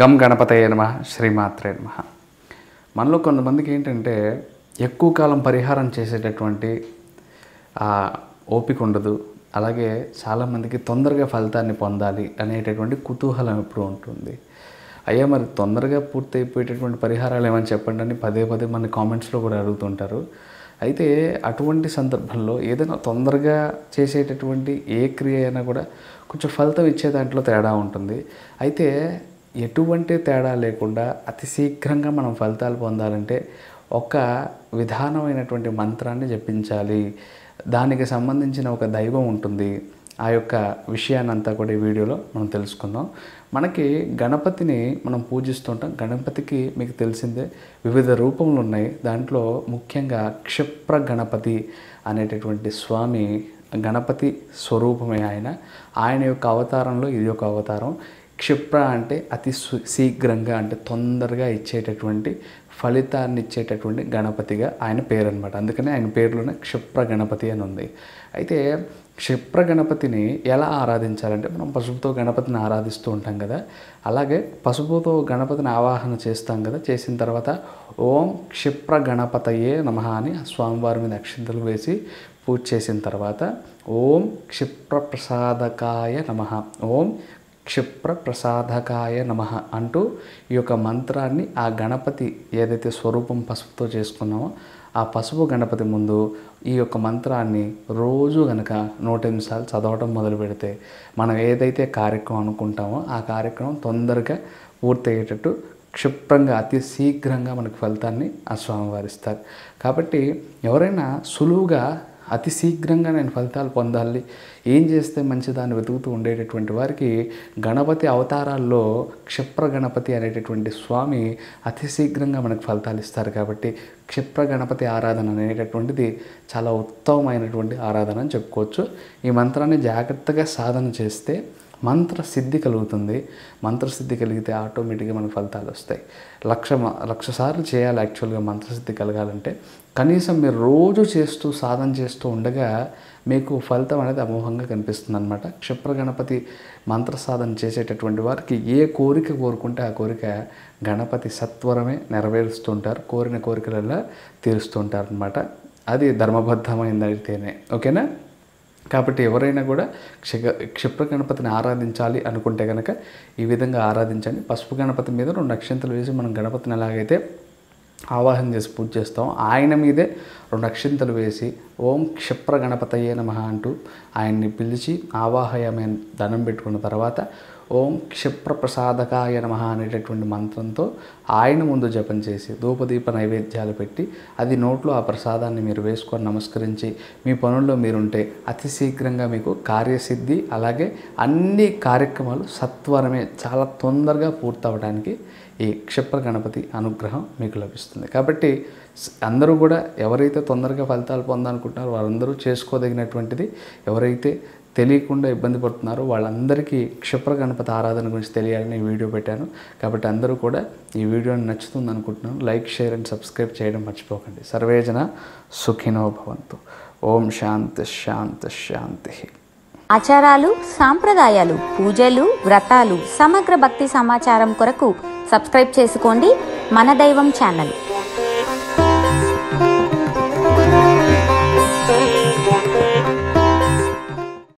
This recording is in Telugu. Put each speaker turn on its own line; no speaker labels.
గమ్ గణపతయ నమ శ్రీమాత్రే నమ మనలో కొంతమందికి ఏంటంటే ఎక్కువ కాలం పరిహారం చేసేటటువంటి ఓపిక ఉండదు అలాగే చాలామందికి తొందరగా ఫలితాన్ని పొందాలి అనేటటువంటి కుతూహలం ఎప్పుడు ఉంటుంది అయ్యా మరి తొందరగా పూర్తయిపోయేటటువంటి పరిహారాలు ఏమని చెప్పండి అని పదే పదే మన కామెంట్స్లో కూడా అడుగుతుంటారు అయితే అటువంటి సందర్భంలో ఏదైనా తొందరగా చేసేటటువంటి ఏ క్రియ అయినా కూడా కొంచెం ఫలితం ఇచ్చే దాంట్లో తేడా ఉంటుంది అయితే ఎటువంటి తేడా లేకుండా అతి శీఘ్రంగా మనం ఫలితాలు పొందాలంటే ఒక విధానమైనటువంటి మంత్రాన్ని జపించాలి దానికి సంబంధించిన ఒక దైవం ఉంటుంది ఆ యొక్క విషయాన్నంతా కూడా ఈ వీడియోలో మనం తెలుసుకుందాం మనకి గణపతిని మనం పూజిస్తుంటాం గణపతికి మీకు తెలిసిందే వివిధ రూపములు ఉన్నాయి దాంట్లో ముఖ్యంగా క్షిప్ర గణపతి అనేటటువంటి స్వామి గణపతి స్వరూపమే ఆయన ఆయన యొక్క అవతారంలో ఇది ఒక అవతారం క్షిప్ర అంటే అతి శీఘ్రంగా అంటే తొందరగా ఇచ్చేటటువంటి ఫలితాన్ని ఇచ్చేటటువంటి గణపతిగా ఆయన పేరు అనమాట అందుకనే ఆయన పేరులోనే క్షిప్ర గణపతి అని ఉంది అయితే క్షిప్ర గణపతిని ఎలా ఆరాధించాలంటే మనం పసుపుతో గణపతిని ఆరాధిస్తూ ఉంటాం కదా అలాగే పసుపుతో గణపతిని ఆవాహన చేస్తాం కదా చేసిన తర్వాత ఓం క్షిప్ర గణపతయే నమ అని స్వామివారి మీద అక్షింతలు వేసి పూజ చేసిన తర్వాత ఓం క్షిప్ర ప్రసాదకాయ నమ ఓం క్షిప్ర ప్రసాదకాయ నమ అంటూ ఈ యొక్క మంత్రాన్ని ఆ గణపతి ఏదైతే స్వరూపం పసుపుతో చేసుకున్నామో ఆ పసుపు గణపతి ముందు ఈ యొక్క మంత్రాన్ని రోజు గనక నూట నిమిషాలు చదవటం మొదలు పెడితే మనం ఏదైతే కార్యక్రమం అనుకుంటామో ఆ కార్యక్రమం తొందరగా పూర్తయ్యేటట్టు క్షిప్రంగా అతి శీఘ్రంగా మనకు ఫలితాన్ని ఆ స్వామివారిస్తారు కాబట్టి ఎవరైనా సులువుగా అతి శీఘ్రంగా నేను ఫలితాలు పొందాలి ఏం చేస్తే మంచిదాన్ని వెతుకుతూ ఉండేటటువంటి వారికి గణపతి అవతారాల్లో క్షిప్ర గణపతి అనేటటువంటి స్వామి అతి శీఘ్రంగా మనకు ఫలితాలు ఇస్తారు కాబట్టి క్షిప్ర గణపతి ఆరాధన అనేటటువంటిది చాలా ఉత్తమమైనటువంటి ఆరాధన అని చెప్పుకోవచ్చు ఈ మంత్రాన్ని జాగ్రత్తగా సాధన చేస్తే మంత్రసిద్ధి కలుగుతుంది మంత్రసిద్ధి కలిగితే ఆటోమేటిక్గా మనకు ఫలితాలు వస్తాయి లక్ష లక్ష సార్లు చేయాలి యాక్చువల్గా మంత్రసిద్ధి కలగాలంటే కనీసం మీరు రోజు చేస్తూ సాధన చేస్తూ ఉండగా మీకు ఫలితం అనేది అమోహంగా కనిపిస్తుంది అనమాట క్షిప్రగణపతి గణపతి మంత్ర సాధన చేసేటటువంటి వారికి ఏ కోరిక కోరుకుంటే ఆ కోరిక గణపతి సత్వరమే నెరవేరుస్తుంటారు కోరిన కోరికలల్లా తీరుస్తుంటారు అనమాట అది ధర్మబద్ధమైందైతేనే ఓకేనా కాబట్టి ఎవరైనా కూడా క్షగ క్షిప్ర గణపతిని ఆరాధించాలి అనుకుంటే కనుక ఈ విధంగా ఆరాధించండి పసుపు గణపతి మీద రెండు నక్షంతలు వేసి మనం గణపతిని ఎలాగైతే ఆవాహన చేసి పూజ చేస్తాం ఆయన మీదే రెండు అక్షింతలు వేసి ఓం క్షిప్ర గణపతయ్యే నమ అంటూ ఆయన్ని పిలిచి ఆవాహయమైన దనం పెట్టుకున్న తర్వాత ఓం క్షిప్రప్రసాదకాయ నమ అనేటటువంటి మంత్రంతో ఆయన ముందు జపం చేసి ధూపదీప నైవేద్యాలు పెట్టి అది నోట్లో ఆ ప్రసాదాన్ని మీరు వేసుకొని నమస్కరించి మీ పనుల్లో మీరుంటే అతి శీఘ్రంగా మీకు కార్యసిద్ధి అలాగే అన్ని కార్యక్రమాలు సత్వరమే చాలా తొందరగా పూర్తవడానికి ఈ క్షిప్ర గణపతి అనుగ్రహం మీకు లభిస్తుంది కాబట్టి అందరూ కూడా ఎవరైతే తొందరగా ఫలితాలు పొందాలనుకుంటున్నారో వారందరూ చేసుకోదగినటువంటిది ఎవరైతే తెలియకుండా ఇబ్బంది పడుతున్నారు వాళ్ళందరికీ క్షిప్ర గణపతి ఆరాధన గురించి తెలియాలని ఈ వీడియో పెట్టాను కాబట్టి అందరూ కూడా ఈ వీడియోని నచ్చుతుంది అనుకుంటున్నాను లైక్ షేర్ అండ్ సబ్స్క్రైబ్ చేయడం మర్చిపోకండి సర్వేజన సుఖినో భవంతు ఓం శాంతి శాంతి శాంతి ఆచారాలు సాంప్రదాయాలు పూజలు వ్రతాలు సమగ్ర భక్తి సమాచారం కొరకు సబ్స్క్రైబ్ చేసుకోండి మన దైవం ఛానల్